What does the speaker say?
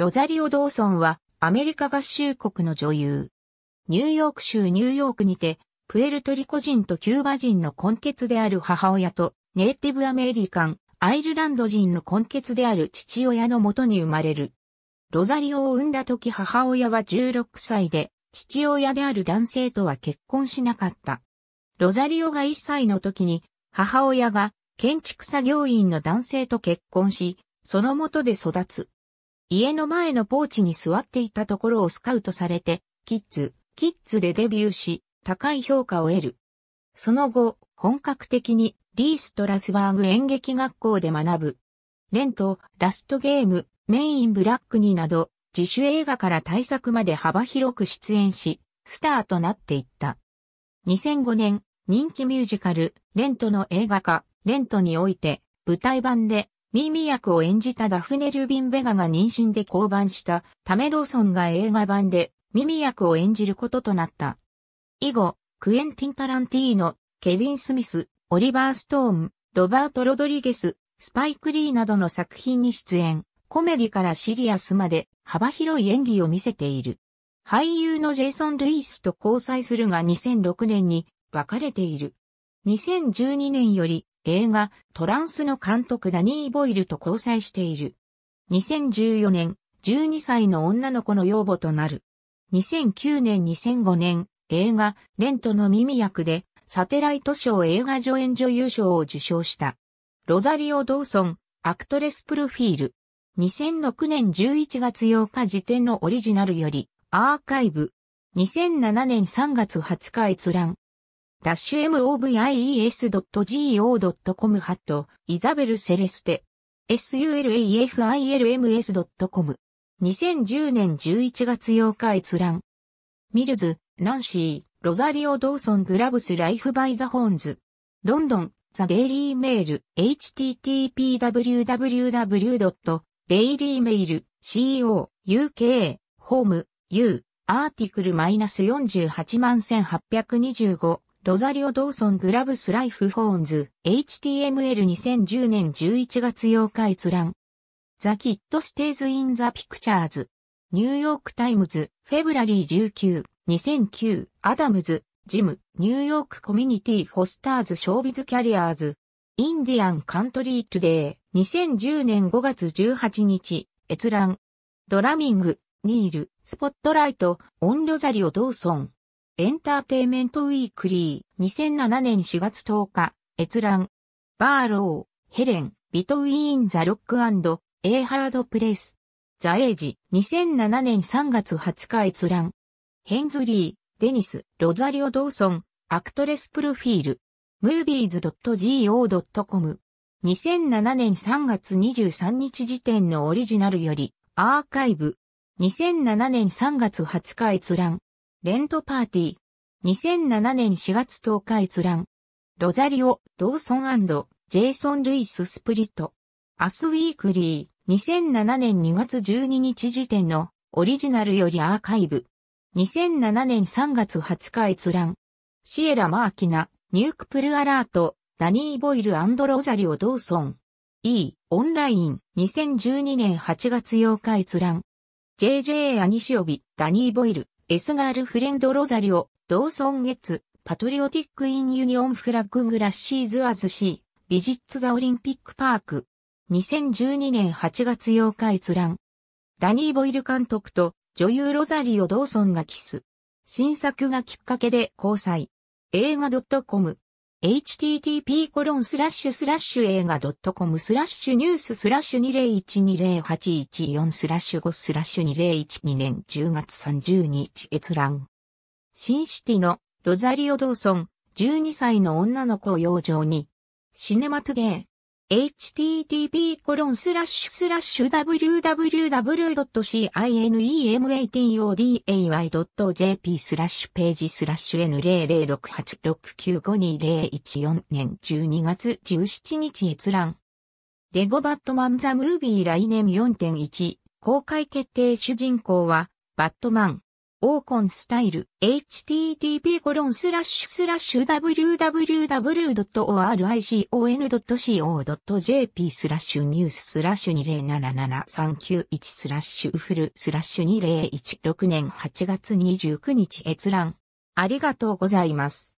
ロザリオ・ドーソンはアメリカ合衆国の女優。ニューヨーク州ニューヨークにて、プエルトリコ人とキューバ人の根血である母親と、ネイティブアメリカン、アイルランド人の根血である父親のもとに生まれる。ロザリオを産んだ時母親は16歳で、父親である男性とは結婚しなかった。ロザリオが1歳の時に、母親が建築作業員の男性と結婚し、そのもとで育つ。家の前のポーチに座っていたところをスカウトされて、キッズ、キッズでデビューし、高い評価を得る。その後、本格的にリーストラスバーグ演劇学校で学ぶ。レント、ラストゲーム、メインブラックになど、自主映画から大作まで幅広く出演し、スターとなっていった。2005年、人気ミュージカル、レントの映画化、レントにおいて、舞台版でミミ役を演じたダフネ・ルビン・ベガが妊娠で降板したためドーソンが映画版でミミ役を演じることとなった。以後、クエンティン・タランティーノ、ケビン・スミス、オリバー・ストーン、ロバート・ロドリゲス、スパイク・リーなどの作品に出演、コメディからシリアスまで幅広い演技を見せている。俳優のジェイソン・ルイスと交際するが2006年に別れている。2012年より映画トランスの監督ダニー・ボイルと交際している。2014年、12歳の女の子の養母となる。2009年2005年、映画レントの耳役でサテライト賞映画助演女優賞を受賞した。ロザリオ・ドーソン、アクトレスプロフィール。2006年11月8日時点のオリジナルより、アーカイブ。2007年3月20日閲覧。ダッシュ movies.go.com ハット、イザベルセレステ、sulafilms.com。2010年11月8日閲覧。ミルズ、ナンシー、ロザリオ・ドーソン・グラブス・ライフ・バイ・ザ・ホーンズ。ロンドン、ザ・デイリー・メール、http://www.dailymail.co.uk、ホーム、u、アーティクル -48 1825。ロザリオ・ドーソン・グラブス・ライフ・フォーンズ、HTML2010 年11月8日閲覧。ザ・キッド・ステイズ・イン・ザ・ピクチャーズ。ニューヨーク・タイムズ、フェブラリー19、2009、アダムズ、ジム、ニューヨーク・コミュニティ・ホスターズ・ショービズ・キャリアーズ。インディアン・カントリー・トゥデイ、2010年5月18日、閲覧。ドラミング、ニール、スポットライト、オン・ロザリオ・ドーソン。エンターテイメントウィークリー、2007年4月10日、閲覧。バーロー、ヘレン、ビトウィーン・ザ・ロックエイハード・プレス。ザ・エイジ、2007年3月20日閲覧。ヘンズリー、デニス、ロザリオ・ドーソン、アクトレスプロフィール。movies.go.com。2007年3月23日時点のオリジナルより、アーカイブ。2007年3月20日閲覧。レントパーティー。2007年4月10日閲覧。ロザリオ・ドーソンジェイソン・ルイス・スプリット。アス・ウィークリー。2007年2月12日時点のオリジナルよりアーカイブ。2007年3月20日閲覧。シエラ・マーキナ、ニュークプル・アラート、ダニー・ボイルロザリオ・ドーソン。E、オンライン、2012年8月8日閲覧。JJ アニシオビ、ダニー・ボイル、エスガールフレンドロザリオ、ドーソンゲッツ、パトリオティックインユニオンフラッググラッシーズアズシー、ビジッツザオリンピックパーク。2012年8月8日閲覧。ダニー・ボイル監督と女優ロザリオ・ドーソンがキス。新作がきっかけで交際。映画 .com http コロンスラッシュスラッシュ映画 .com スラッシュニューススラッシュ20120814スラッシュ5スラッシュ2012年10月30日閲覧。新シティのロザリオ・ドーソン、12歳の女の子を養生に、シネマトゥー、h t t p w w w c i n e m a t o d a y j p スラッシュページスラッシュ n00686952014 年12月17日閲覧。レゴバットマンザムービー来年4.1公開決定主人公はバットマン。オーコンスタイル http://www.oricon.co.jp スラッシュニューススラッシュ2077391スラッシュフルスラッシュ2016年8月29日閲覧ありがとうございます。